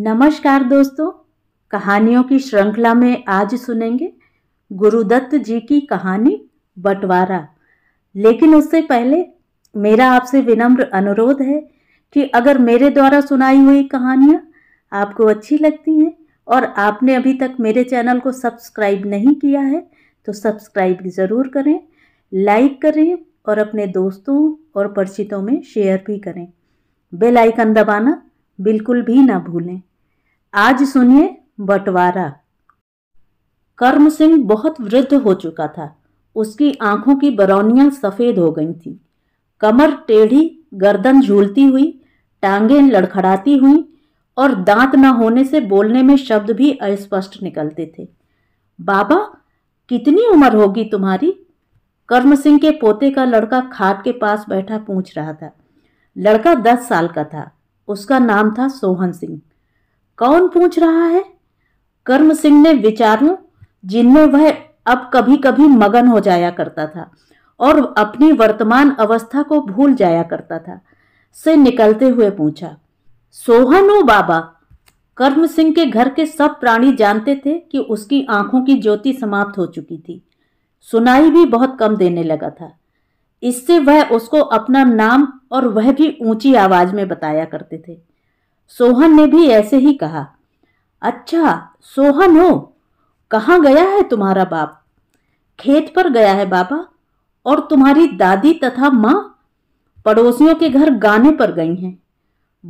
नमस्कार दोस्तों कहानियों की श्रृंखला में आज सुनेंगे गुरुदत्त जी की कहानी बंटवारा लेकिन उससे पहले मेरा आपसे विनम्र अनुरोध है कि अगर मेरे द्वारा सुनाई हुई कहानियाँ आपको अच्छी लगती हैं और आपने अभी तक मेरे चैनल को सब्सक्राइब नहीं किया है तो सब्सक्राइब ज़रूर करें लाइक करें और अपने दोस्तों और परिचितों में शेयर भी करें बेल आइकन दबाना बिल्कुल भी ना भूलें आज सुनिए बंटवारा कर्म सिंह बहुत वृद्ध हो चुका था उसकी आंखों की बरौनियां सफ़ेद हो गई थी कमर टेढ़ी गर्दन झूलती हुई टांगें लड़खड़ाती हुई और दांत न होने से बोलने में शब्द भी अस्पष्ट निकलते थे बाबा कितनी उम्र होगी तुम्हारी कर्म सिंह के पोते का लड़का खाट के पास बैठा पूछ रहा था लड़का दस साल का था उसका नाम था सोहन सिंह कौन पूछ रहा है कर्म सिंह ने विचारों जिनमें वह अब कभी कभी मगन हो जाया करता था और अपनी वर्तमान अवस्था को भूल जाया करता था से निकलते हुए पूछा सोहनो बाबा कर्म सिंह के घर के सब प्राणी जानते थे कि उसकी आंखों की ज्योति समाप्त हो चुकी थी सुनाई भी बहुत कम देने लगा था इससे वह उसको अपना नाम और वह भी ऊंची आवाज में बताया करते थे सोहन ने भी ऐसे ही कहा अच्छा सोहन हो कहाँ गया है तुम्हारा बाप खेत पर गया है बाबा और तुम्हारी दादी तथा माँ पड़ोसियों के घर गाने पर गई हैं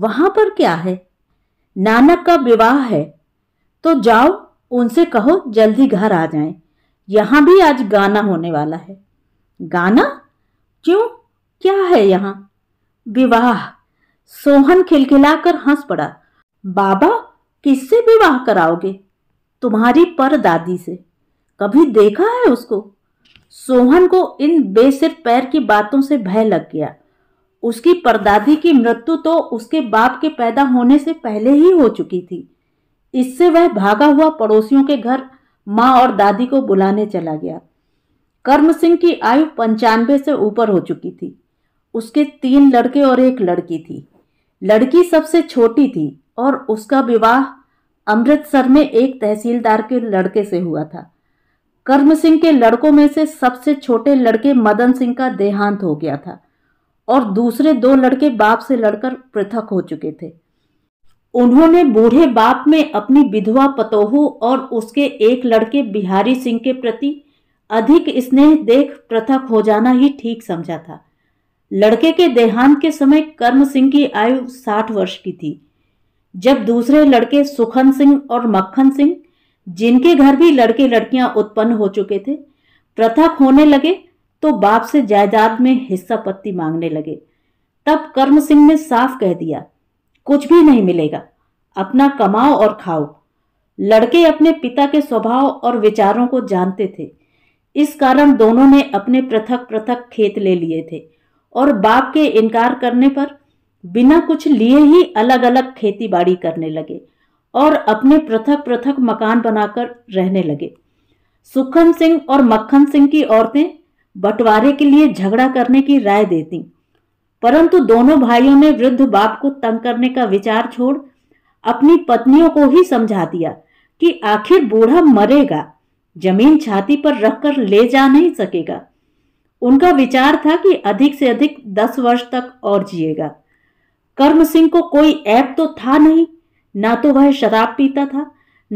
वहां पर क्या है नानक का विवाह है तो जाओ उनसे कहो जल्दी घर आ जाएं। यहाँ भी आज गाना होने वाला है गाना क्यों क्या है यहाँ विवाह सोहन खिलखिलाकर हंस पड़ा बाबा किससे विवाह कराओगे तुम्हारी पर दादी से कभी देखा है उसको सोहन को इन बेसिर पैर की बातों से भय लग गया उसकी परदादी की मृत्यु तो उसके बाप के पैदा होने से पहले ही हो चुकी थी इससे वह भागा हुआ पड़ोसियों के घर माँ और दादी को बुलाने चला गया कर्म सिंह की आयु पंचानवे से ऊपर हो चुकी थी उसके तीन लड़के और एक लड़की थी लड़की सबसे छोटी थी और उसका विवाह अमृतसर में एक तहसीलदार के लड़के से हुआ था कर्म सिंह के लड़कों में से सबसे छोटे लड़के मदन सिंह का देहांत हो गया था और दूसरे दो लड़के बाप से लड़कर पृथक हो चुके थे उन्होंने बूढ़े बाप में अपनी विधवा पतोहू और उसके एक लड़के बिहारी सिंह के प्रति अधिक स्नेह देख पृथक हो जाना ही ठीक समझा था लड़के के देहांत के समय कर्म सिंह की आयु साठ वर्ष की थी जब दूसरे लड़के सुखन सिंह और मक्खन सिंह जिनके घर भी लड़के लड़कियां उत्पन्न हो चुके थे पृथक होने लगे तो बाप से जायदाद में हिस्सा पत्ती मांगने लगे तब कर्म सिंह ने साफ कह दिया कुछ भी नहीं मिलेगा अपना कमाओ और खाओ लड़के अपने पिता के स्वभाव और विचारों को जानते थे इस कारण दोनों ने अपने पृथक पृथक खेत ले लिए थे और बाप के इनकार करने पर बिना कुछ लिए ही अलग अलग खेती बाड़ी करने लगे और अपने पृथक पृथक मकान बनाकर रहने लगे सुखन सिंह और मक्खन सिंह की औरतें बंटवारे के लिए झगड़ा करने की राय देती परंतु दोनों भाइयों ने वृद्ध बाप को तंग करने का विचार छोड़ अपनी पत्नियों को ही समझा दिया कि आखिर बूढ़ा मरेगा जमीन छाती पर रखकर ले जा नहीं सकेगा उनका विचार था कि अधिक से अधिक दस वर्ष तक और जिएगा कर्म सिंह को कोई ऐप तो था नहीं ना तो वह शराब पीता था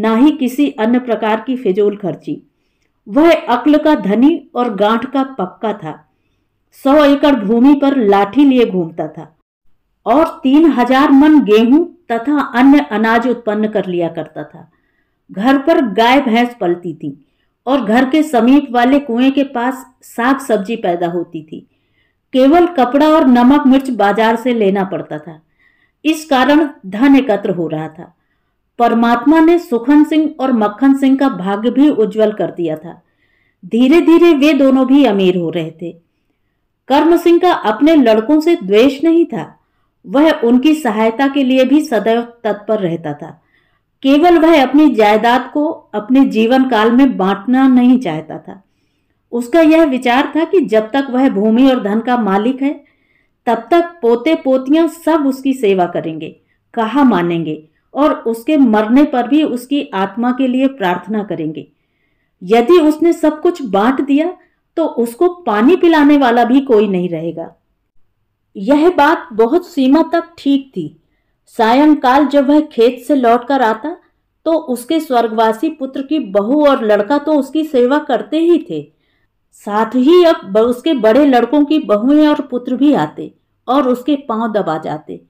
ना ही किसी अन्य प्रकार की फिजूल खर्ची वह अक्ल का धनी और गांठ का पक्का था सौ एकड़ भूमि पर लाठी लिए घूमता था और तीन हजार मन गेहूं तथा अन्य अनाज उत्पन्न कर लिया करता था घर पर गाय भैंस पलती थी और घर के समीप वाले कुएं के पास साग सब्जी पैदा होती थी केवल कपड़ा और नमक मिर्च बाजार से लेना पड़ता था इस कारण धन एकत्र हो रहा था परमात्मा ने सुखन सिंह और मक्खन सिंह का भाग्य भी उज्जवल कर दिया था धीरे धीरे वे दोनों भी अमीर हो रहे थे कर्म सिंह का अपने लड़कों से द्वेष नहीं था वह उनकी सहायता के लिए भी सदैव तत्पर रहता था केवल वह अपनी जायदाद को अपने जीवन काल में बांटना नहीं चाहता था उसका यह विचार था कि जब तक वह भूमि और धन का मालिक है तब तक पोते पोतियां सब उसकी सेवा करेंगे कहा मानेंगे और उसके मरने पर भी उसकी आत्मा के लिए प्रार्थना करेंगे यदि उसने सब कुछ बांट दिया तो उसको पानी पिलाने वाला भी कोई नहीं रहेगा यह बात बहुत सीमा तक ठीक थी सायंकाल जब वह खेत से लौटकर आता तो उसके स्वर्गवासी पुत्र की बहू और लड़का तो उसकी सेवा करते ही थे साथ ही अब उसके बड़े लड़कों की बहुएं और पुत्र भी आते और उसके पांव दबा जाते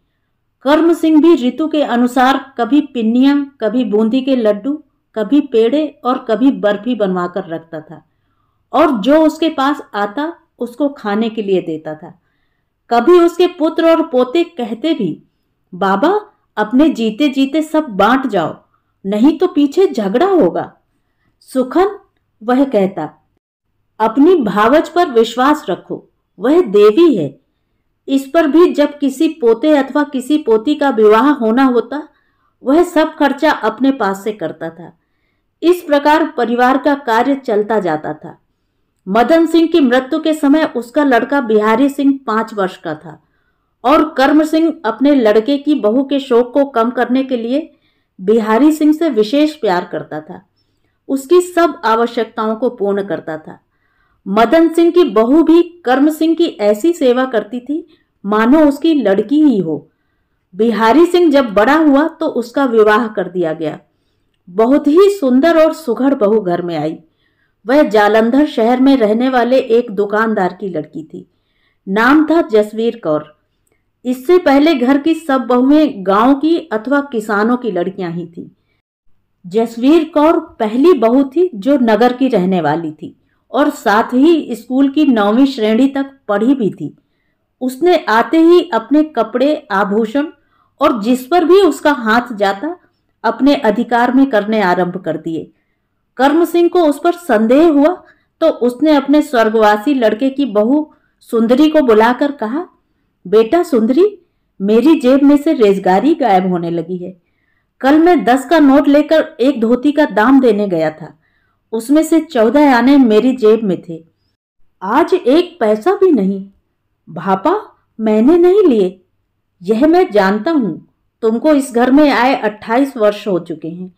कर्म सिंह भी ऋतु के अनुसार कभी पिन्नियाँ कभी बूंदी के लड्डू कभी पेड़े और कभी बर्फी बनवा कर रखता था और जो उसके पास आता उसको खाने के लिए देता था कभी उसके पुत्र और पोते कहते भी बाबा अपने जीते जीते सब बांट जाओ नहीं तो पीछे झगड़ा होगा सुखन वह कहता अपनी भावच पर विश्वास रखो वह देवी है इस पर भी जब किसी पोते अथवा किसी पोती का विवाह होना होता वह सब खर्चा अपने पास से करता था इस प्रकार परिवार का कार्य चलता जाता था मदन सिंह की मृत्यु के समय उसका लड़का बिहारी सिंह पांच वर्ष का था और कर्म सिंह अपने लड़के की बहू के शोक को कम करने के लिए बिहारी सिंह से विशेष प्यार करता था उसकी सब आवश्यकताओं को पूर्ण करता था मदन सिंह की बहू भी कर्म सिंह की ऐसी सेवा करती थी मानो उसकी लड़की ही हो बिहारी सिंह जब बड़ा हुआ तो उसका विवाह कर दिया गया बहुत ही सुंदर और सुघड़ बहू घर में आई वह जालंधर शहर में रहने वाले एक दुकानदार की लड़की थी नाम था जसवीर कौर इससे पहले घर की सब बहुएं गांव की अथवा किसानों की लड़कियां ही थी जसवीर कौर पहली बहू थी जो नगर की रहने वाली थी और साथ ही स्कूल की नौवीं श्रेणी तक पढ़ी भी थी उसने आते ही अपने कपड़े आभूषण और जिस पर भी उसका हाथ जाता अपने अधिकार में करने आरंभ कर दिए कर्म सिंह को उस पर संदेह हुआ तो उसने अपने स्वर्गवासी लड़के की बहू सुंदरी को बुलाकर कहा बेटा सुंदरी मेरी जेब में से रेजगारी गायब होने लगी है कल मैं दस का नोट लेकर एक धोती का दाम देने गया था उसमें से चौदह आने मेरी जेब में थे आज एक पैसा भी नहीं भापा मैंने नहीं लिए यह मैं जानता हूँ तुमको इस घर में आए अट्ठाईस वर्ष हो चुके हैं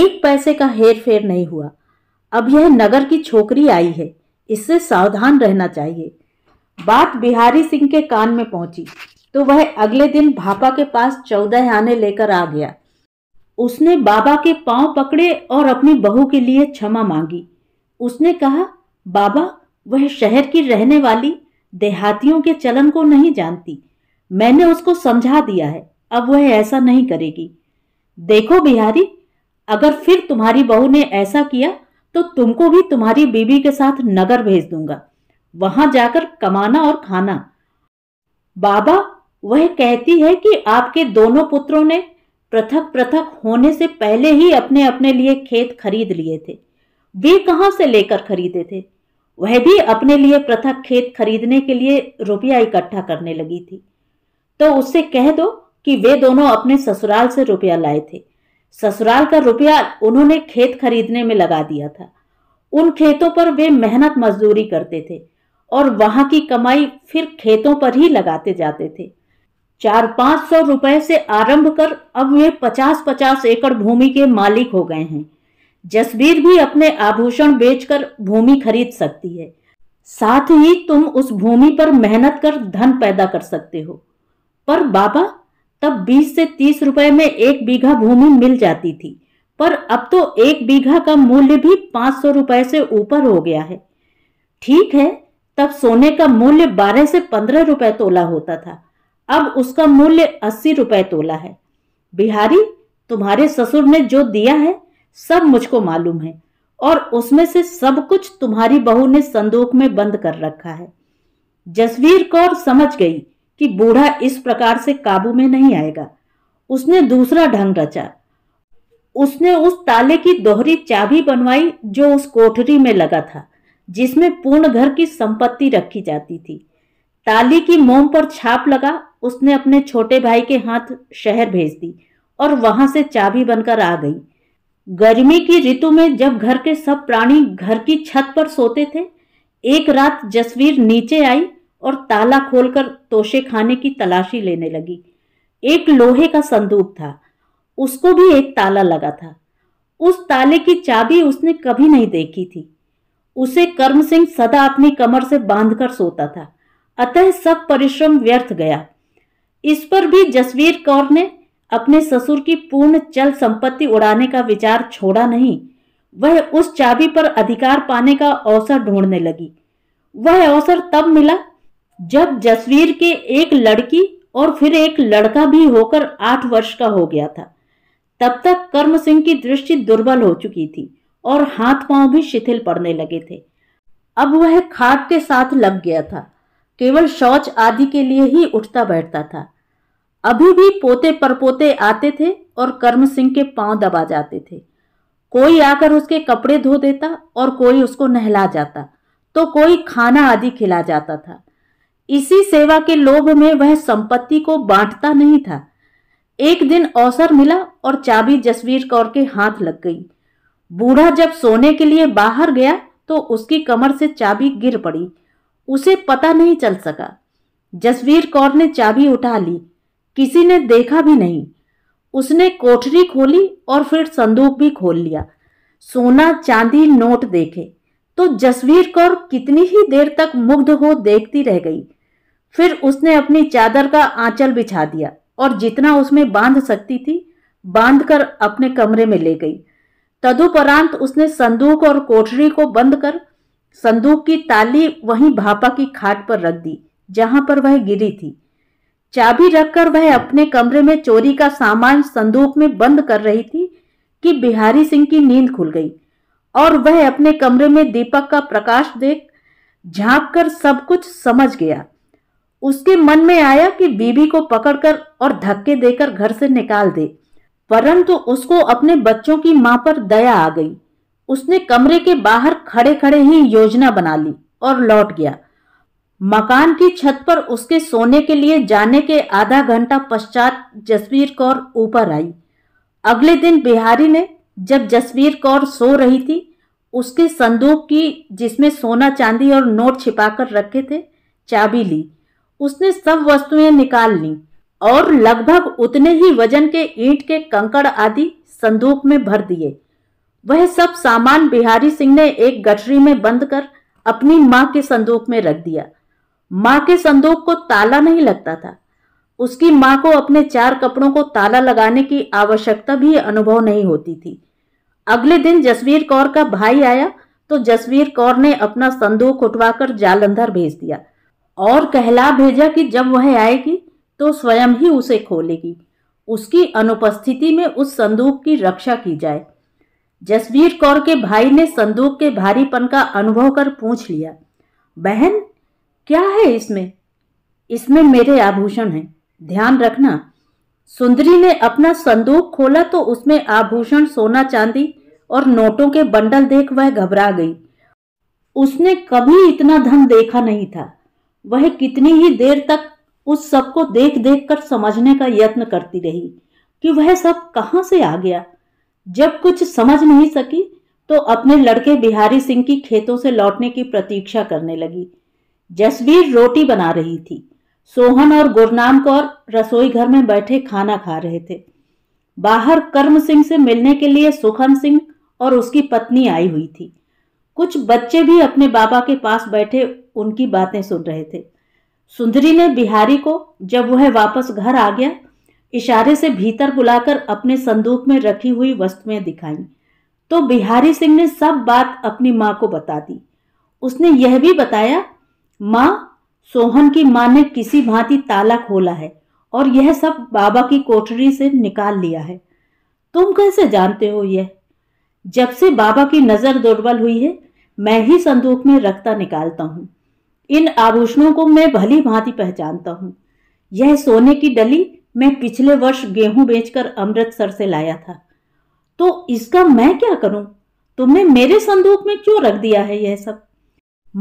एक पैसे का हेर फेर नहीं हुआ अब यह नगर की छोकरी आई है इससे सावधान रहना चाहिए बात बिहारी सिंह के कान में पहुंची तो वह अगले दिन भापा के पास चौदह आने लेकर आ गया उसने बाबा के पांव पकड़े और अपनी बहू के लिए क्षमा मांगी उसने कहा बाबा वह शहर की रहने वाली देहातियों के चलन को नहीं जानती मैंने उसको समझा दिया है अब वह ऐसा नहीं करेगी देखो बिहारी अगर फिर तुम्हारी बहू ने ऐसा किया तो तुमको भी तुम्हारी बीबी के साथ नगर भेज दूंगा वहां जाकर कमाना और खाना बाबा वह कहती है कि आपके दोनों पुत्रों ने पृथक पृथक होने से पहले ही अपने अपने लिए खेत खरीद लिए थे वे कहां से लेकर खरीदे थे वह भी अपने लिए पृथक खेत खरीदने के लिए रुपया इकट्ठा करने लगी थी तो उससे कह दो कि वे दोनों अपने ससुराल से रुपया लाए थे ससुराल का रुपया उन्होंने खेत खरीदने में लगा दिया था उन खेतों पर वे मेहनत मजदूरी करते थे और वहां की कमाई फिर खेतों पर ही लगाते जाते थे चार पाँच सौ रुपए से आरंभ कर अब वे पचास पचास एकड़ भूमि के मालिक हो गए हैं जसबीर भी अपने आभूषण बेचकर भूमि खरीद सकती है साथ ही तुम उस भूमि पर मेहनत कर धन पैदा कर सकते हो पर बाबा तब 20 से 30 रुपए में एक बीघा भूमि मिल जाती थी पर अब तो एक बीघा का मूल्य भी 500 रुपए से ऊपर हो गया है ठीक है तब सोने का मूल्य 12 से 15 रुपए तोला होता था अब उसका मूल्य 80 रुपए तोला है बिहारी तुम्हारे ससुर ने जो दिया है सब मुझको मालूम है और उसमें से सब कुछ तुम्हारी बहू ने संदूक में बंद कर रखा है जसवीर कौर समझ गई कि बूढ़ा इस प्रकार से काबू में नहीं आएगा उसने दूसरा ढंग रचा उसने उस ताले की दोहरी चाबी बनवाई जो उस कोठरी में लगा था जिसमें पूर्ण घर की संपत्ति रखी जाती थी ताली की मोम पर छाप लगा उसने अपने छोटे भाई के हाथ शहर भेज दी और वहां से चाबी बनकर आ गई गर्मी की ऋतु में जब घर के सब प्राणी घर की छत पर सोते थे एक रात जसवीर नीचे आई और ताला खोलकर तोशे खाने की तलाशी लेने लगी एक लोहे का संदूक था उसको भी एक ताला लगा था उस ताले की चाबी उसने कभी नहीं देखी थी उसे कर्म सिंह सदा अपनी कमर से बांधकर सोता था अतः सब परिश्रम व्यर्थ गया इस पर भी जसवीर कौर ने अपने ससुर की पूर्ण चल संपत्ति उड़ाने का विचार छोड़ा नहीं वह उस चाबी पर अधिकार पाने का अवसर ढूंढने लगी वह अवसर तब मिला जब जसवीर के एक लड़की और फिर एक लड़का भी होकर आठ वर्ष का हो गया था तब तक कर्म सिंह की दृष्टि दुर्बल हो चुकी थी और हाथ पांव भी शिथिल पड़ने लगे थे अब वह खाट के साथ लग गया था केवल शौच आदि के लिए ही उठता बैठता था अभी भी पोते परपोते आते थे और कर्म सिंह के पांव दबा जाते थे कोई आकर उसके कपड़े धो देता और कोई उसको नहला जाता तो कोई खाना आदि खिला जाता था इसी सेवा के लोभ में वह संपत्ति को बांटता नहीं था एक दिन अवसर मिला और चाबी जसवीर कौर के हाथ लग गई बूढ़ा जब सोने के लिए बाहर गया तो उसकी कमर से चाबी गिर पड़ी उसे पता नहीं चल सका जसवीर कौर ने चाबी उठा ली किसी ने देखा भी नहीं उसने कोठरी खोली और फिर संदूक भी खोल लिया सोना चांदी नोट देखे तो जसवीर कौर कितनी ही देर तक मुग्ध हो देखती रह गई फिर उसने अपनी चादर का आंचल बिछा दिया और जितना उसमें बांध सकती थी बांधकर अपने कमरे में ले गई तदुपरांत उसने संदूक और कोठरी को बंद कर संदूक की ताली वहीं भापा की खाट पर रख दी जहां पर वह गिरी थी चाबी रखकर वह अपने कमरे में चोरी का सामान संदूक में बंद कर रही थी कि बिहारी सिंह की नींद खुल गई और वह अपने कमरे में दीपक का प्रकाश देख झांक कर सब कुछ समझ गया उसके मन में आया कि बीबी को पकड़कर और धक्के देकर घर से निकाल दे परंतु उसको अपने बच्चों की मां पर दया आ गई उसने कमरे के बाहर खड़े खड़े ही योजना बना ली और लौट गया मकान की छत पर उसके सोने के लिए जाने के आधा घंटा पश्चात जसवीर कौर ऊपर आई अगले दिन बिहारी ने जब जसवीर कौर सो रही थी उसके संदूक की जिसमें सोना चांदी और नोट छिपाकर रखे थे चाबी ली उसने सब वस्तुएं निकाल ली और लगभग उतने ही वजन के ईंट के कंकड़ आदि संदूक में भर दिए वह सब सामान बिहारी सिंह ने एक गठरी में बंद कर अपनी माँ के संदूक में रख दिया माँ के संदूक को ताला नहीं लगता था उसकी माँ को अपने चार कपड़ों को ताला लगाने की आवश्यकता भी अनुभव नहीं होती थी अगले दिन जसवीर कौर का भाई आया तो जसवीर कौर ने अपना संदूक उठवाकर जालंधर भेज दिया और कहला भेजा कि जब वह आएगी तो स्वयं ही उसे खोलेगी उसकी अनुपस्थिति में उस संदूक की रक्षा की जाए जसवीर कौर के भाई ने संदूक के भारीपन का अनुभव कर पूछ लिया बहन क्या है इसमें इसमें मेरे आभूषण हैं ध्यान रखना सुंदरी ने अपना संदूक खोला तो उसमें आभूषण सोना चांदी और नोटों के बंडल देख वह घबरा गई उसने कभी इतना धन देखा नहीं था वह कितनी ही देर तक उस सब को देख देख कर समझने का यत्न करती रही कि वह सब कहां से आ गया जब कुछ समझ नहीं सकी तो अपने लड़के बिहारी सिंह की खेतों से लौटने की प्रतीक्षा करने लगी जसवीर रोटी बना रही थी सोहन और गुरनाम कौर रसोई घर में बैठे खाना खा रहे थे बाहर कर्म सिंह से मिलने के लिए सुखन सिंह और उसकी पत्नी आई हुई थी कुछ बच्चे भी अपने बाबा के पास बैठे उनकी बातें सुन रहे थे सुंदरी ने बिहारी को जब वह वापस घर आ गया इशारे से भीतर बुलाकर अपने संदूक में रखी हुई वस्तुएं दिखाई तो बिहारी सिंह ने सब बात अपनी माँ को बता दी उसने यह भी बताया माँ सोहन की माँ ने किसी भांति ताला खोला है और यह सब बाबा की कोठरी से निकाल लिया है तुम कैसे जानते हो यह जब से बाबा की नज़र दुर्बल हुई है मैं ही संदूक में रखता निकालता हूँ इन आभूषणों को मैं भली भांति पहचानता हूँ यह सोने की डली मैं पिछले वर्ष गेहूं बेचकर अमृतसर से लाया था तो इसका मैं क्या करूं? तुमने मेरे संदूक में क्यों रख दिया है यह सब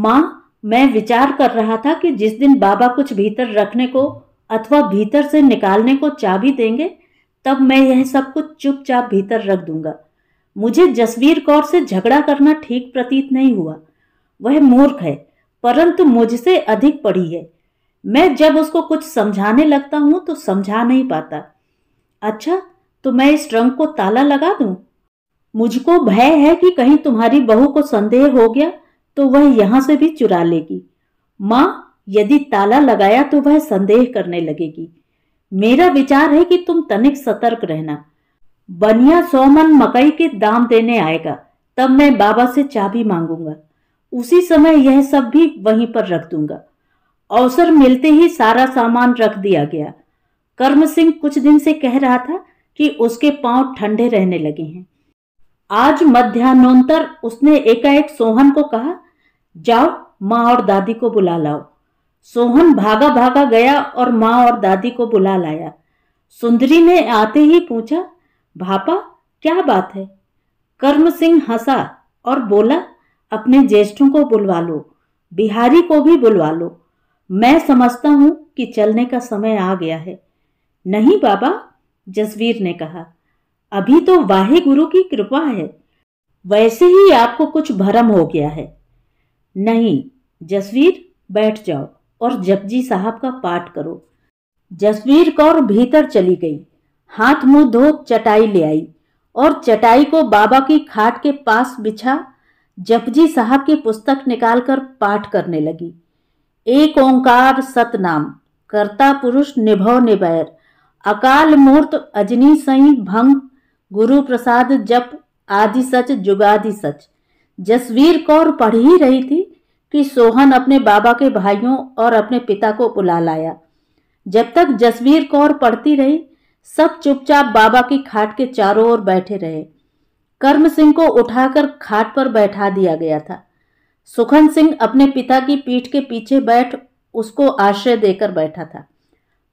माँ मैं विचार कर रहा था कि जिस दिन बाबा कुछ भीतर रखने को अथवा भीतर से निकालने को चाबी देंगे तब मैं यह सब कुछ चुपचाप भीतर रख दूंगा मुझे जसवीर कौर से झगड़ा करना ठीक प्रतीत नहीं हुआ वह मूर्ख है परंतु मुझसे अधिक पढ़ी है मैं जब उसको कुछ समझाने लगता हूँ तो समझा नहीं पाता अच्छा तो मैं इस ट्रंक को ताला लगा दू मुझको भय है कि कहीं तुम्हारी बहू को संदेह हो गया तो वह यहाँ से भी चुरा लेगी माँ यदि ताला लगाया तो वह संदेह करने लगेगी मेरा विचार है कि तुम तनिक सतर्क रहना बनिया सोमन मकई के दाम देने आएगा तब मैं बाबा से चाबी मांगूंगा उसी समय यह सब भी वहीं पर रख दूंगा अवसर मिलते ही सारा सामान रख दिया गया कर्म सिंह कुछ दिन से कह रहा था कि उसके पांव ठंडे रहने लगे हैं आज मध्यान्होतर उसने एकाएक सोहन को कहा जाओ माँ और दादी को बुला लाओ सोहन भागा भागा गया और माँ और दादी को बुला लाया सुंदरी ने आते ही पूछा भापा क्या बात है कर्म सिंह हंसा और बोला अपने ज्येष्ठों को बुलवा लो बिहारी को भी बुलवा लो मैं समझता हूँ कि चलने का समय आ गया है नहीं बाबा जसवीर ने कहा अभी तो वाहे गुरु की कृपा है वैसे ही आपको कुछ भरम हो गया है नहीं जसवीर बैठ जाओ और जपजी साहब का पाठ करो जसवीर कौर भीतर चली गई हाथ मुंह धो चटाई ले आई और चटाई को बाबा की खाट के पास बिछा जपजी साहब की पुस्तक निकालकर पाठ करने लगी एक ओंकार सतनाम कर्ता पुरुष निभव निबैर अकाल मूर्त अजनी सही भंग गुरु प्रसाद जप आदि सच जुगादि सच जसवीर कौर पढ़ ही रही थी कि सोहन अपने बाबा के भाइयों और अपने पिता को बुला लाया जब तक जसवीर कौर पढ़ती रही सब चुपचाप बाबा की खाट के चारों ओर बैठे रहे कर्म सिंह को उठाकर खाट पर बैठा दिया गया था सुखन सिंह अपने पिता की पीठ के पीछे बैठ उसको आश्रय देकर बैठा था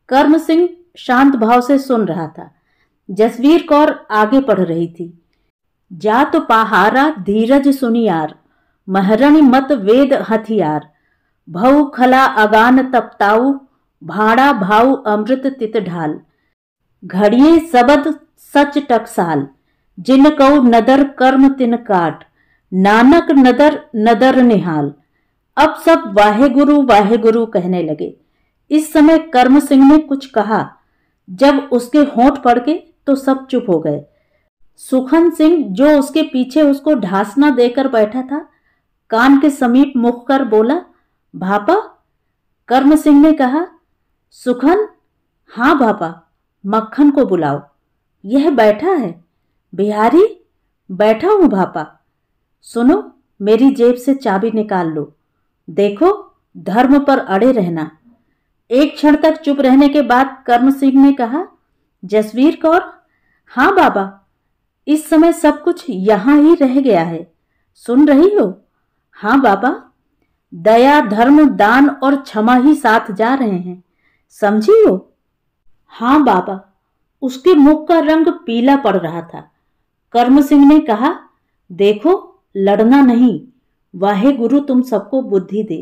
कर्म सिंह शांत भाव से सुन रहा था जसवीर कौर आगे पढ़ रही थी जा तो पहारा धीरज सुनियार महरण मत वेद हथियार भऊ खला अगान तपताऊ भाड़ा भाऊ अमृत तित ढाल घड़िए सबद सच टकसाल जिन कऊ नदर कर्म तिन काट नानक नदर नदर निहाल अब सब वाहे गुरु वाहे गुरु कहने लगे इस समय कर्म सिंह ने कुछ कहा जब उसके होंठ पड़के तो सब चुप हो गए सुखन सिंह जो उसके पीछे उसको ढासना देकर बैठा था कान के समीप मुख कर बोला भापा कर्म सिंह ने कहा सुखन हाँ भापा मक्खन को बुलाओ यह बैठा है बिहारी बैठा हूँ भापा सुनो मेरी जेब से चाबी निकाल लो देखो धर्म पर अड़े रहना एक क्षण तक चुप रहने के बाद कर्म सिंह ने कहा जसवीर कौर हाँ बाबा इस समय सब कुछ यहाँ ही रह गया है सुन रही हो हाँ बाबा दया धर्म दान और क्षमा ही साथ जा रहे हैं समझी हो हाँ बाबा उसके मुख का रंग पीला पड़ रहा था कर्म सिंह ने कहा देखो लड़ना नहीं वाहे गुरु तुम सबको बुद्धि दे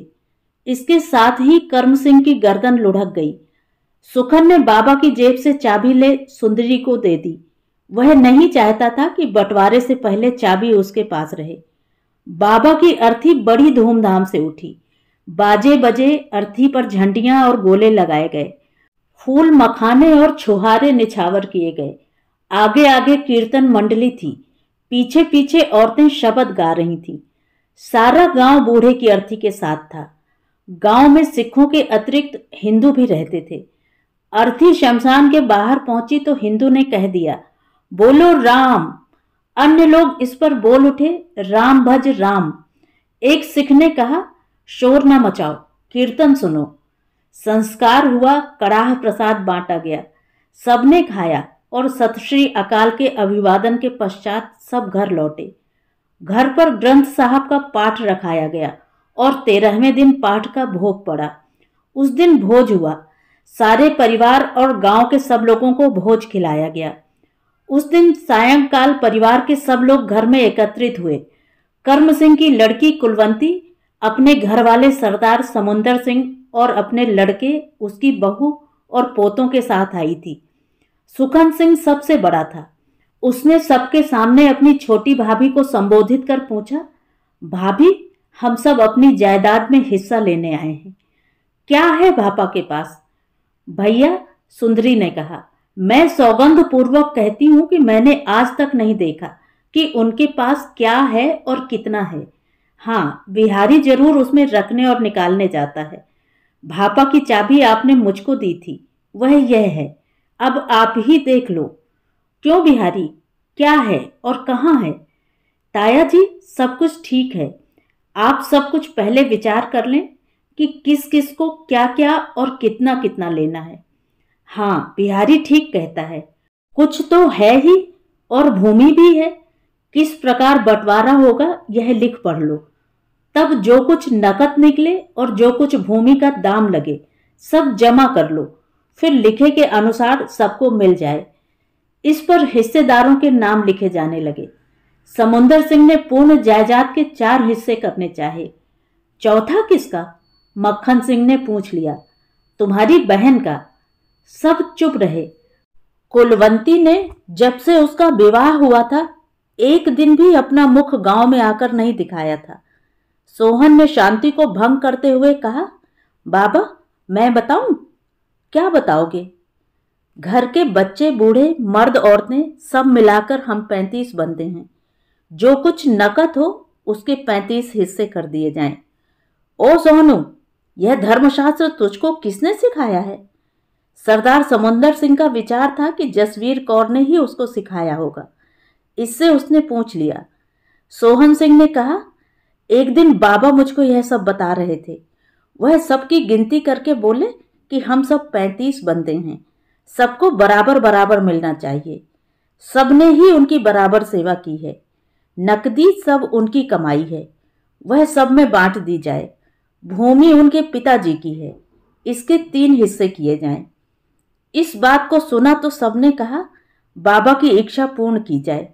इसके साथ ही कर्म सिंह की गर्दन लुढ़क गई सुखन ने बाबा की जेब से चाबी ले सुंदरी को दे दी वह नहीं चाहता था कि बंटवारे से पहले चाबी उसके पास रहे बाबा की अर्थी बड़ी धूमधाम से उठी बाजे बजे अर्थी पर झंडियां और गोले लगाए गए फूल मखाने और छुहारे निछावर किए गए आगे आगे कीर्तन मंडली थी पीछे पीछे औरतें शब्द गा रही थीं सारा गांव बूढ़े की अर्थी के साथ था गांव में सिखों के अतिरिक्त हिंदू भी रहते थे अर्थी शमशान के बाहर पहुंची तो हिंदू ने कह दिया बोलो राम अन्य लोग इस पर बोल उठे राम भज राम एक सिख ने कहा शोर ना मचाओ कीर्तन सुनो संस्कार हुआ कड़ाह प्रसाद बांटा गया सबने खाया और सतश्री अकाल के अभिवादन के पश्चात सब घर लौटे घर पर ग्रंथ साहब का पाठ रखाया गया और तेरहवें दिन पाठ का भोग पड़ा उस दिन भोज हुआ सारे परिवार और गांव के सब लोगों को भोज खिलाया गया उस दिन सायंकाल परिवार के सब लोग घर में एकत्रित हुए कर्म सिंह की लड़की कुलवंती अपने घर वाले सरदार समुंदर सिंह और अपने लड़के उसकी बहू और पोतों के साथ आई थी सुखन सिंह सबसे बड़ा था उसने सबके सामने अपनी छोटी भाभी को संबोधित कर पूछा भाभी हम सब अपनी जायदाद में हिस्सा लेने आए हैं क्या है भापा के पास भैया सुंदरी ने कहा मैं सौगंध पूर्वक कहती हूं कि मैंने आज तक नहीं देखा कि उनके पास क्या है और कितना है हाँ बिहारी जरूर उसमें रखने और निकालने जाता है भापा की चाबी आपने मुझको दी थी वह यह है अब आप ही देख लो क्यों बिहारी क्या है और कहाँ है ताया जी सब कुछ ठीक है आप सब कुछ पहले विचार कर लें कि किस किस को क्या क्या और कितना कितना लेना है हाँ बिहारी ठीक कहता है कुछ तो है ही और भूमि भी है किस प्रकार बंटवारा होगा यह लिख पढ़ लो तब जो कुछ नकद निकले और जो कुछ भूमि का दाम लगे सब जमा कर लो फिर लिखे के अनुसार सबको मिल जाए इस पर हिस्सेदारों के नाम लिखे जाने लगे समुंदर सिंह ने पूर्ण जायदाद के चार हिस्से करने चाहे चौथा किसका मक्खन सिंह ने पूछ लिया तुम्हारी बहन का सब चुप रहे कुलवंती ने जब से उसका विवाह हुआ था एक दिन भी अपना मुख गांव में आकर नहीं दिखाया था सोहन ने शांति को भंग करते हुए कहा बाबा मैं बताऊं क्या बताओगे घर के बच्चे बूढ़े मर्द औरतें सब मिलाकर हम पैंतीस बंदे हैं जो कुछ नकद हो उसके पैंतीस हिस्से कर दिए जाएं। ओ सोनू यह धर्मशास्त्र तुझको किसने सिखाया है सरदार समुंदर सिंह का विचार था कि जसवीर कौर ने ही उसको सिखाया होगा इससे उसने पूछ लिया सोहन सिंह ने कहा एक दिन बाबा मुझको यह सब बता रहे थे वह सबकी गिनती करके बोले कि हम सब पैंतीस बंदे हैं सबको बराबर बराबर मिलना चाहिए सबने ही उनकी बराबर सेवा की है नकदी सब उनकी कमाई है वह सब में बांट दी जाए भूमि उनके पिताजी की है इसके तीन हिस्से किए जाएं। इस बात को सुना तो सबने कहा बाबा की इच्छा पूर्ण की जाए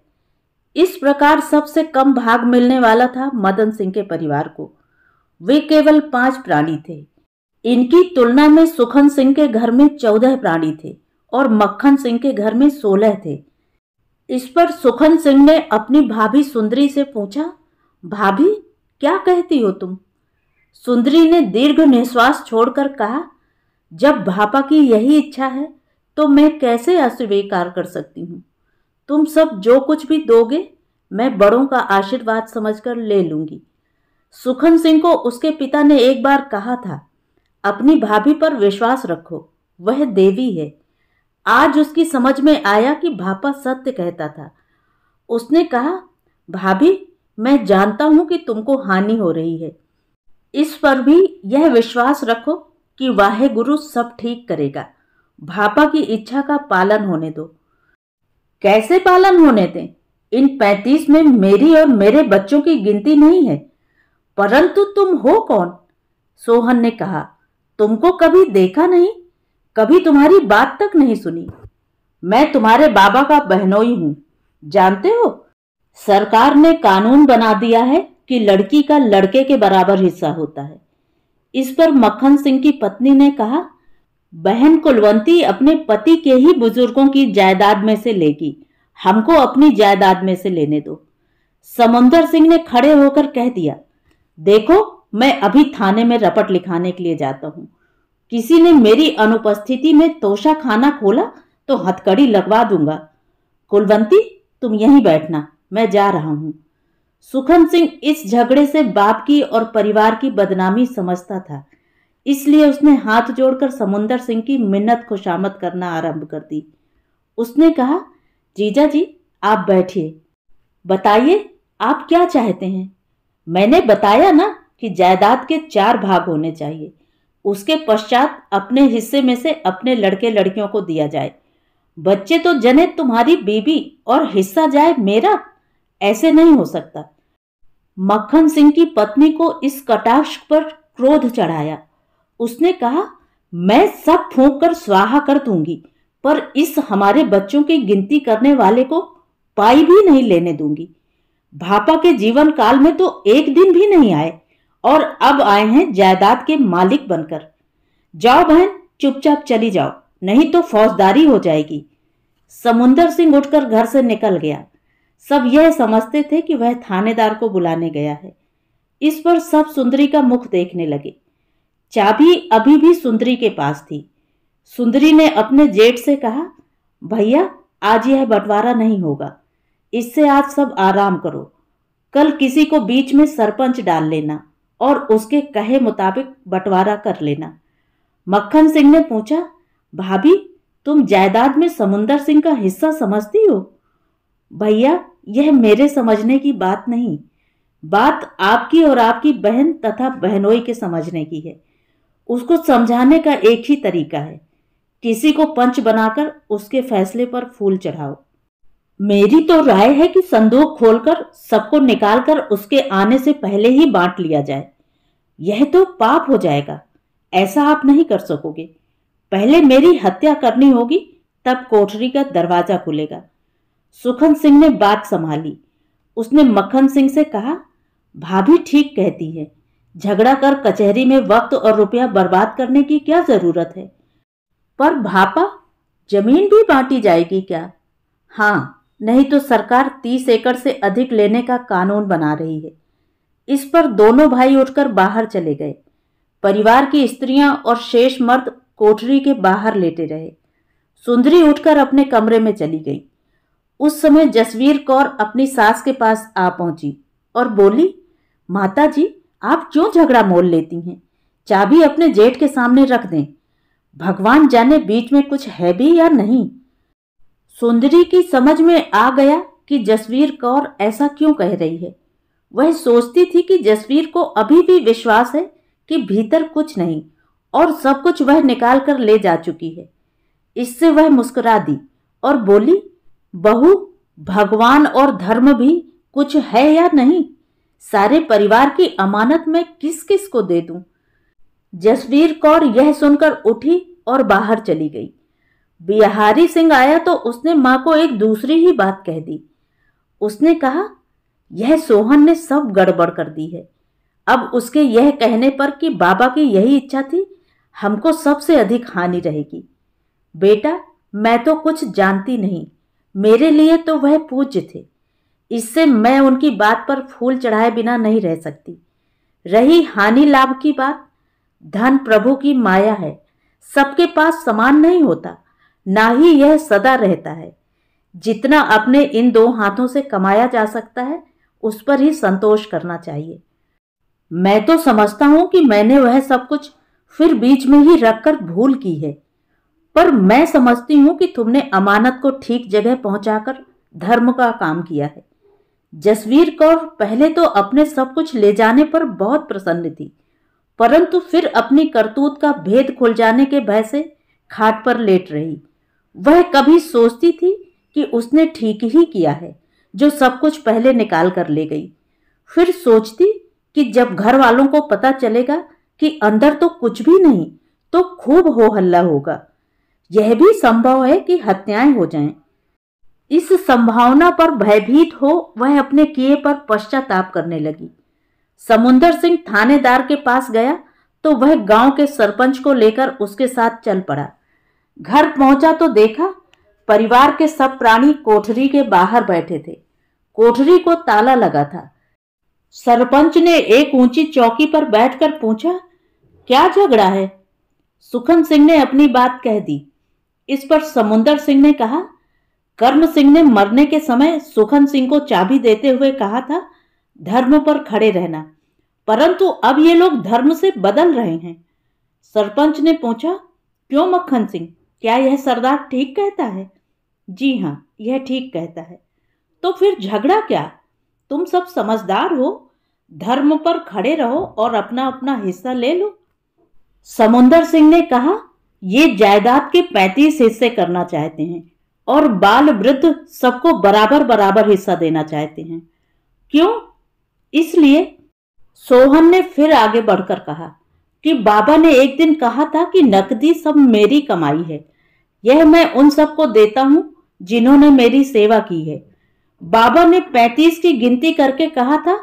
इस प्रकार सबसे कम भाग मिलने वाला था मदन सिंह के परिवार को वे केवल पांच प्राणी थे इनकी तुलना में सुखन सिंह के घर में चौदह प्राणी थे और मक्खन सिंह के घर में सोलह थे इस पर सुखन सिंह ने अपनी भाभी सुंदरी से पूछा भाभी क्या कहती हो तुम सुंदरी ने दीर्घ निश्वास छोड़कर कहा जब भापा की यही इच्छा है तो मैं कैसे अस्वीकार कर सकती हूँ तुम सब जो कुछ भी दोगे मैं बड़ों का आशीर्वाद समझकर ले लूंगी सुखन सिंह को उसके पिता ने एक बार कहा था अपनी भाभी पर विश्वास रखो वह देवी है आज उसकी समझ में आया कि भापा सत्य कहता था उसने कहा भाभी मैं जानता हूं कि तुमको हानि हो रही है इस पर भी यह विश्वास रखो कि वाहे गुरु सब ठीक करेगा भापा की इच्छा का पालन होने दो कैसे पालन होने दें इन पैंतीस में मेरी और मेरे बच्चों की गिनती नहीं है परंतु तुम हो कौन सोहन ने कहा तुमको कभी देखा नहीं कभी तुम्हारी बात तक नहीं सुनी मैं तुम्हारे बाबा का बहनोई हूँ जानते हो सरकार ने कानून बना दिया है कि लड़की का लड़के के बराबर हिस्सा होता है इस पर मक्खन सिंह की पत्नी ने कहा बहन कुलवंती अपने पति के ही बुजुर्गों की जायदाद में से लेगी हमको अपनी जायदाद में से लेने दो समुंदर सिंह ने खड़े होकर कह दिया देखो मैं अभी थाने में रपट लिखाने के लिए जाता हूँ किसी ने मेरी अनुपस्थिति में तोशा खाना खोला तो हथकड़ी लगवा दूंगा कुलवंती तुम यहीं बैठना मैं जा रहा हूँ सुखन सिंह इस झगड़े से बाप की और परिवार की बदनामी समझता था इसलिए उसने हाथ जोड़कर समुंदर सिंह की मिन्नत खुशामद करना आरंभ कर दी उसने कहा जीजा जी आप बैठिए बताइए आप क्या चाहते हैं मैंने बताया ना कि जायदाद के चार भाग होने चाहिए उसके पश्चात अपने हिस्से में से अपने लड़के लड़कियों को दिया जाए बच्चे तो जने तुम्हारी बीबी और हिस्सा जाए मेरा ऐसे नहीं हो सकता मक्खन सिंह की पत्नी को इस कटाक्ष पर क्रोध चढ़ाया उसने कहा मैं सब फूक कर स्वाहा कर दूंगी पर इस हमारे बच्चों की गिनती करने वाले को पाई भी नहीं लेने दूंगी भापा के जीवन काल में तो एक दिन भी नहीं आए और अब आए हैं जायदाद के मालिक बनकर जाओ बहन चुपचाप चली जाओ नहीं तो फौजदारी हो जाएगी समुंदर सिंह उठकर घर से निकल गया सब यह समझते थे कि वह थानेदार को बुलाने गया है इस पर सब सुंदरी का मुख देखने लगे चाबी अभी भी सुंदरी के पास थी सुंदरी ने अपने जेठ से कहा भैया आज यह बंटवारा नहीं होगा इससे आज सब आराम करो कल किसी को बीच में सरपंच डाल लेना और उसके कहे मुताबिक बंटवारा कर लेना मक्खन सिंह ने पूछा भाभी तुम जायदाद में समुंदर सिंह का हिस्सा समझती हो भैया यह मेरे समझने की बात नहीं बात आपकी और आपकी बहन तथा बहनोई के समझने की है उसको समझाने का एक ही तरीका है किसी को पंच बनाकर उसके फैसले पर फूल चढ़ाओ मेरी तो राय है कि संदूक खोलकर सबको निकालकर उसके आने से पहले ही बांट लिया जाए यह तो पाप हो जाएगा ऐसा आप नहीं कर सकोगे पहले मेरी हत्या करनी होगी तब कोठरी का दरवाजा खुलेगा सुखन सिंह ने बात संभाली उसने मक्खन सिंह से कहा भाभी ठीक कहती है झगड़ा कर कचहरी में वक्त और रुपया बर्बाद करने की क्या जरूरत है पर भापा जमीन भी बांटी जाएगी क्या हाँ नहीं तो सरकार तीस एकड़ से अधिक लेने का कानून बना रही है इस पर दोनों भाई उठकर बाहर चले गए परिवार की स्त्रियां और शेष मर्द कोठरी के बाहर लेटे रहे सुंदरी उठकर अपने कमरे में चली गई उस समय जसवीर कौर अपनी सास के पास आ पहुंची और बोली माता जी आप क्यों झगड़ा मोल लेती हैं चाबी अपने जेठ के सामने रख दें भगवान जाने बीच में कुछ है भी या नहीं सुंदरी की समझ में आ गया कि जसवीर कौर ऐसा क्यों कह रही है वह सोचती थी कि जसवीर को अभी भी विश्वास है कि भीतर कुछ नहीं और सब कुछ वह निकाल कर ले जा चुकी है इससे वह मुस्कुरा दी और बोली बहू भगवान और धर्म भी कुछ है या नहीं सारे परिवार की अमानत मैं किस किस को दे दूं? जसवीर कौर यह सुनकर उठी और बाहर चली गई बिहारी सिंह आया तो उसने माँ को एक दूसरी ही बात कह दी उसने कहा यह सोहन ने सब गड़बड़ कर दी है अब उसके यह कहने पर कि बाबा की यही इच्छा थी हमको सबसे अधिक हानि रहेगी बेटा मैं तो कुछ जानती नहीं मेरे लिए तो वह पूज्य थे इससे मैं उनकी बात पर फूल चढ़ाए बिना नहीं रह सकती रही हानि लाभ की बात धन प्रभु की माया है सबके पास समान नहीं होता ना ही यह सदा रहता है जितना अपने इन दो हाथों से कमाया जा सकता है उस पर ही संतोष करना चाहिए मैं तो समझता हूं कि मैंने वह सब कुछ फिर बीच में ही रखकर भूल की है पर मैं समझती हूं कि तुमने अमानत को ठीक जगह पहुंचाकर धर्म का काम किया है जसवीर कौर पहले तो अपने सब कुछ ले जाने पर बहुत प्रसन्न थी परंतु फिर अपनी करतूत का भेद खुल जाने के भय से खाट पर लेट रही वह कभी सोचती थी कि उसने ठीक ही किया है जो सब कुछ पहले निकाल कर ले गई फिर सोचती कि जब घर वालों को पता चलेगा कि अंदर तो कुछ भी नहीं तो खूब हो हल्ला होगा यह भी संभव है कि हत्याएं हो जाएं। इस संभावना पर भयभीत हो वह अपने किए पर पश्चाताप करने लगी समुंदर सिंह थानेदार के पास गया तो वह गांव के सरपंच को लेकर उसके साथ चल पड़ा घर पहुंचा तो देखा परिवार के सब प्राणी कोठरी के बाहर बैठे थे कोठरी को ताला लगा था सरपंच ने एक ऊंची चौकी पर बैठकर पूछा क्या झगड़ा है सुखन सिंह ने अपनी बात कह दी इस पर समुंदर सिंह ने कहा कर्म सिंह ने मरने के समय सुखन सिंह को चाबी देते हुए कहा था धर्म पर खड़े रहना परंतु अब ये लोग धर्म से बदल रहे हैं सरपंच ने पूछा क्यों मक्खन सिंह क्या यह सरदार ठीक कहता है जी हाँ यह ठीक कहता है तो फिर झगड़ा क्या तुम सब समझदार हो धर्म पर खड़े रहो और अपना अपना हिस्सा ले लो समुंदर सिंह ने कहा ये जायदाद के पैंतीस हिस्से करना चाहते हैं और बाल वृद्ध सबको बराबर बराबर हिस्सा देना चाहते हैं क्यों इसलिए सोहन ने फिर आगे बढ़कर कहा कि बाबा ने एक दिन कहा था कि नकदी सब मेरी कमाई है यह मैं उन सबको देता हूँ जिन्होंने मेरी सेवा की है बाबा ने पैंतीस की गिनती करके कहा था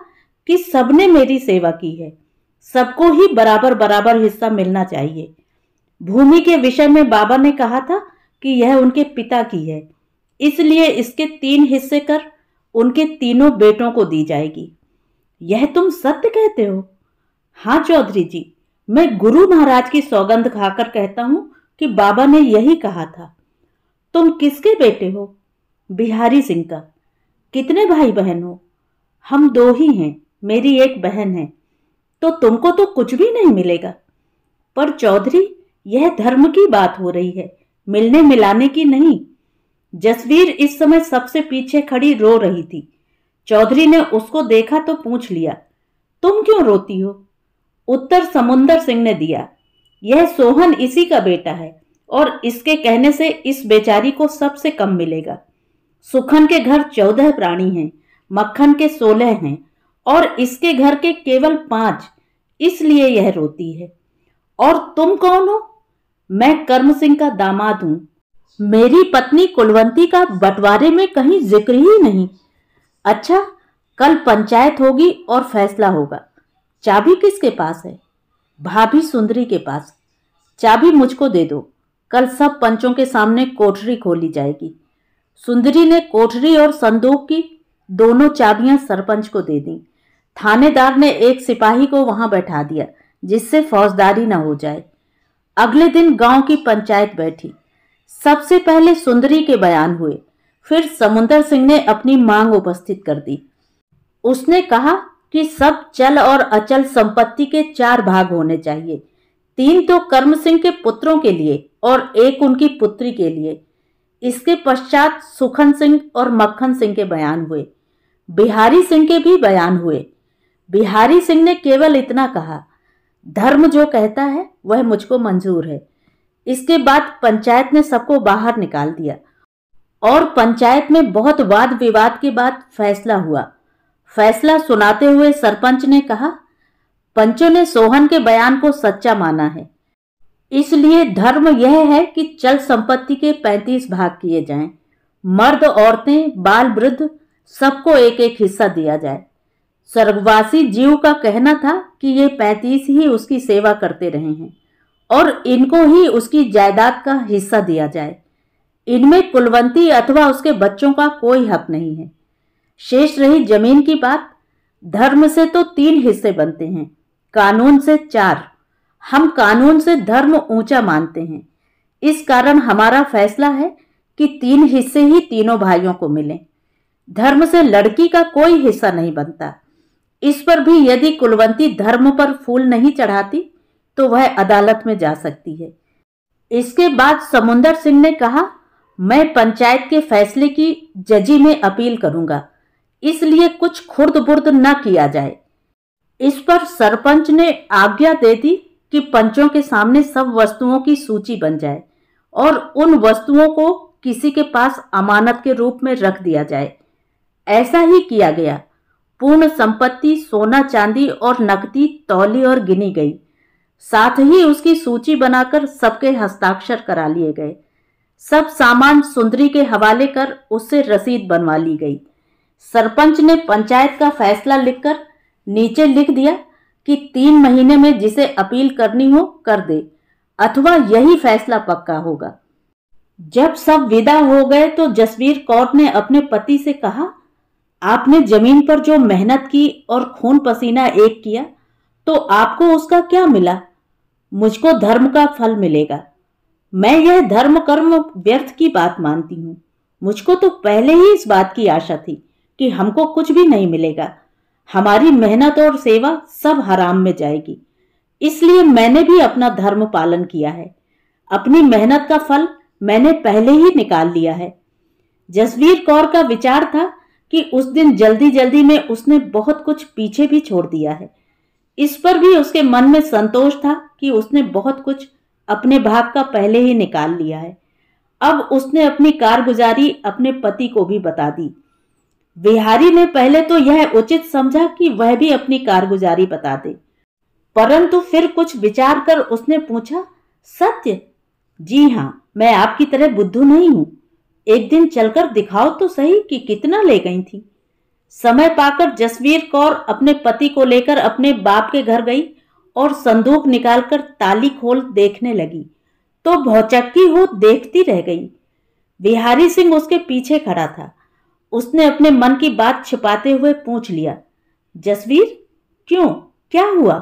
कि सबने मेरी सेवा की है सबको ही बराबर बराबर हिस्सा मिलना चाहिए भूमि के विषय में बाबा ने कहा था कि यह उनके पिता की है इसलिए इसके तीन हिस्से कर उनके तीनों बेटों को दी जाएगी यह तुम सत्य कहते हो हाँ चौधरी जी मैं गुरु महाराज की सौगंध खाकर कहता हूं कि बाबा ने यही कहा था तुम किसके बेटे हो बिहारी सिंह का कितने भाई बहन हो हम दो ही हैं मेरी एक बहन है तो तुमको तो कुछ भी नहीं मिलेगा पर चौधरी यह धर्म की बात हो रही है मिलने मिलाने की नहीं जसवीर इस समय सबसे पीछे खड़ी रो रही थी चौधरी ने उसको देखा तो पूछ लिया तुम क्यों रोती हो उत्तर समुंदर सिंह ने दिया यह सोहन इसी का बेटा है और इसके कहने से इस बेचारी को सबसे कम मिलेगा सुखन के घर चौदह प्राणी हैं मक्खन के सोलह हैं और इसके घर के केवल पांच इसलिए यह रोती है और तुम कौन हो मैं कर्म सिंह का दामाद हूं मेरी पत्नी कुलवंती का बंटवारे में कहीं जिक्र ही नहीं अच्छा कल पंचायत होगी और फैसला होगा चाबी किसके पास है भाभी सुंदरी के पास चाबी मुझको दे दो कल सब पंचों के सामने कोठरी खोली जाएगी सुंदरी ने कोठरी और संदूक की दोनों चाबियां सरपंच को दे दी थानेदार ने एक सिपाही को वहां बैठा दिया जिससे फौजदारी न हो जाए अगले दिन गांव की पंचायत बैठी सबसे पहले सुंदरी के बयान हुए फिर समुंदर सिंह ने अपनी मांग उपस्थित कर दी उसने कहा कि सब चल और अचल संपत्ति के चार भाग होने चाहिए तीन तो कर्म सिंह के पुत्रों के लिए और एक उनकी पुत्री के लिए इसके पश्चात सुखन सिंह और मक्खन सिंह के बयान हुए बिहारी सिंह के भी बयान हुए बिहारी सिंह ने केवल इतना कहा धर्म जो कहता है वह मुझको मंजूर है इसके बाद पंचायत ने सबको बाहर निकाल दिया और पंचायत में बहुत वाद विवाद के बाद फैसला हुआ फैसला सुनाते हुए सरपंच ने कहा पंचों ने सोहन के बयान को सच्चा माना है इसलिए धर्म यह है कि चल संपत्ति के पैंतीस भाग किए जाएं, मर्द औरतें बाल वृद्ध सबको एक एक हिस्सा दिया जाए स्वर्गवासी जीव का कहना था कि ये पैंतीस ही उसकी सेवा करते रहे हैं और इनको ही उसकी जायदाद का हिस्सा दिया जाए इनमें कुलवंती अथवा उसके बच्चों का कोई हक नहीं है शेष रही जमीन की बात धर्म से तो तीन हिस्से बनते हैं कानून से चार हम कानून से धर्म ऊंचा मानते हैं इस कारण हमारा फैसला है कि तीन हिस्से ही तीनों भाइयों को मिलें धर्म से लड़की का कोई हिस्सा नहीं बनता इस पर भी यदि कुलवंती धर्म पर फूल नहीं चढ़ाती तो वह अदालत में जा सकती है इसके बाद समुंदर सिंह ने कहा मैं पंचायत के फैसले की जजी में अपील करूंगा इसलिए कुछ खुर्द बुर्द न किया जाए इस पर सरपंच ने आज्ञा दे दी कि पंचों के सामने सब वस्तुओं की सूची बन जाए और उन वस्तुओं को किसी के पास अमानत के रूप में रख दिया जाए ऐसा ही किया गया पूर्ण संपत्ति सोना चांदी और नकदी तौली और गिनी गई साथ ही उसकी सूची बनाकर सबके हस्ताक्षर करा लिए गए सब सामान सुंदरी के हवाले कर उससे रसीद बनवा ली गई सरपंच ने पंचायत का फैसला लिखकर नीचे लिख दिया कि तीन महीने में जिसे अपील करनी हो कर दे अथवा यही फैसला पक्का होगा जब सब विदा हो गए तो जसवीर कौर ने अपने पति से कहा आपने जमीन पर जो मेहनत की और खून पसीना एक किया तो आपको उसका क्या मिला मुझको धर्म का फल मिलेगा मैं यह धर्म कर्म व्यर्थ की बात मानती हूँ मुझको तो पहले ही इस बात की आशा थी कि हमको कुछ भी नहीं मिलेगा हमारी मेहनत और सेवा सब हराम में जाएगी इसलिए मैंने भी अपना धर्म पालन किया है अपनी मेहनत का फल मैंने पहले ही निकाल लिया है जसवीर कौर का विचार था कि उस दिन जल्दी जल्दी में उसने बहुत कुछ पीछे भी छोड़ दिया है इस पर भी उसके मन में संतोष था कि उसने बहुत कुछ अपने भाग का पहले ही निकाल लिया है अब उसने अपनी कारगुजारी अपने पति को भी बता दी बिहारी ने पहले तो यह उचित समझा कि वह भी अपनी कारगुजारी बता दे परंतु फिर कुछ विचार कर उसने पूछा सत्य जी हाँ मैं आपकी तरह बुद्धू नहीं हूं एक दिन चलकर दिखाओ तो सही कि कितना ले गई थी समय पाकर जसवीर कौर अपने पति को लेकर अपने बाप के घर गई और संदूक निकालकर ताली खोल देखने लगी तो भौचक्की हो देखती रह गई बिहारी सिंह उसके पीछे खड़ा था उसने अपने मन की बात छिपाते हुए पूछ लिया जसवीर क्यों क्या हुआ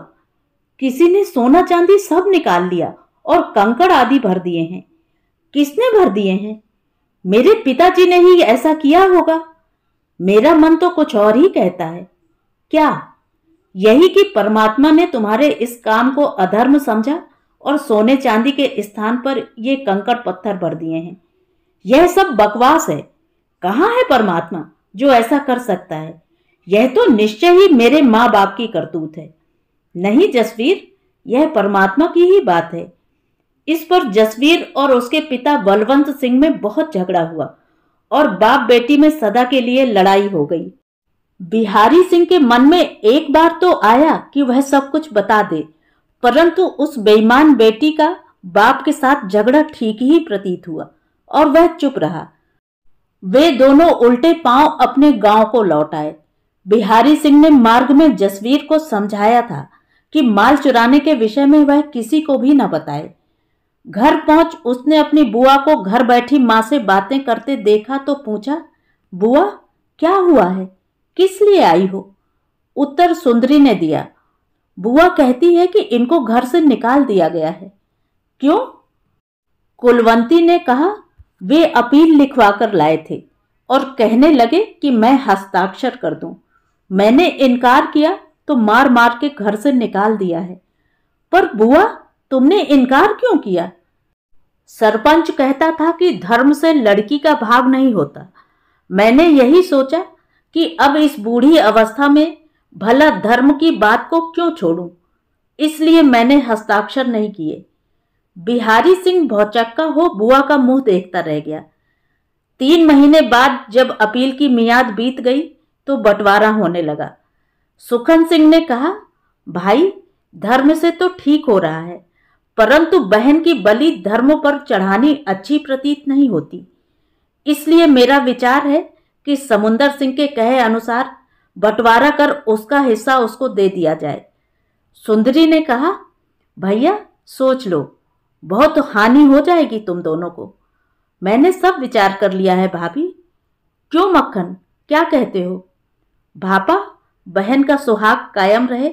किसी ने सोना चांदी सब निकाल लिया और कंकड़ आदि भर दिए हैं किसने भर दिए हैं मेरे पिताजी ने ही ऐसा किया होगा मेरा मन तो कुछ और ही कहता है क्या यही कि परमात्मा ने तुम्हारे इस काम को अधर्म समझा और सोने चांदी के स्थान पर ये कंकड़ पत्थर भर दिए हैं यह सब बकवास है कहाँ है परमात्मा जो ऐसा कर सकता है यह तो निश्चय ही मेरे माँ बाप की करतूत है नहीं जसवीर यह परमात्मा की ही बात है इस पर जसवीर और उसके पिता बलवंत सिंह में बहुत झगड़ा हुआ और बाप बेटी में सदा के लिए लड़ाई हो गई बिहारी सिंह के मन में एक बार तो आया कि वह सब कुछ बता दे परंतु उस बेईमान बेटी का बाप के साथ झगड़ा ठीक ही प्रतीत हुआ और वह चुप रहा वे दोनों उल्टे पांव अपने गांव को लौट आए बिहारी सिंह ने मार्ग में जसवीर को समझाया था कि माल चुराने के विषय में वह किसी को भी न बताए घर पहुंच उसने अपनी बुआ को घर बैठी माँ से बातें करते देखा तो पूछा बुआ क्या हुआ है किस लिए आई हो उत्तर सुंदरी ने दिया बुआ कहती है कि इनको घर से निकाल दिया गया है क्यों कुलवंती ने कहा वे अपील लिखवा कर लाए थे और कहने लगे कि मैं हस्ताक्षर कर दूं। मैंने इनकार किया तो मार मार के घर से निकाल दिया है पर बुआ तुमने इनकार क्यों किया सरपंच कहता था कि धर्म से लड़की का भाग नहीं होता मैंने यही सोचा कि अब इस बूढ़ी अवस्था में भला धर्म की बात को क्यों छोड़ूं इसलिए मैंने हस्ताक्षर नहीं किए बिहारी सिंह भौचक्का हो बुआ का मुंह देखता तो रह गया तीन महीने बाद जब अपील की मियाद बीत गई तो बंटवारा होने लगा सुखन सिंह ने कहा भाई धर्म से तो ठीक हो रहा है परंतु बहन की बलि धर्म पर चढ़ानी अच्छी प्रतीत नहीं होती इसलिए मेरा विचार है कि समुंदर सिंह के कहे अनुसार बंटवारा कर उसका हिस्सा उसको दे दिया जाए सुंदरी ने कहा भैया सोच लो बहुत हानि हो जाएगी तुम दोनों को मैंने सब विचार कर लिया है भाभी क्यों मक्खन क्या कहते हो भापा बहन का सुहाग कायम रहे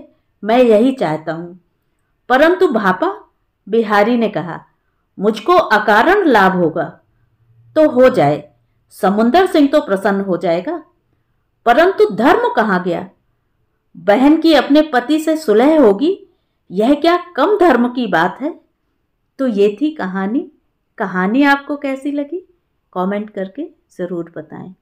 मैं यही चाहता हूँ परंतु भापा बिहारी ने कहा मुझको अकारण लाभ होगा तो हो जाए समुंदर सिंह तो प्रसन्न हो जाएगा परंतु धर्म कहाँ गया बहन की अपने पति से सुलह होगी यह क्या कम धर्म की बात है तो ये थी कहानी कहानी आपको कैसी लगी कमेंट करके ज़रूर बताएं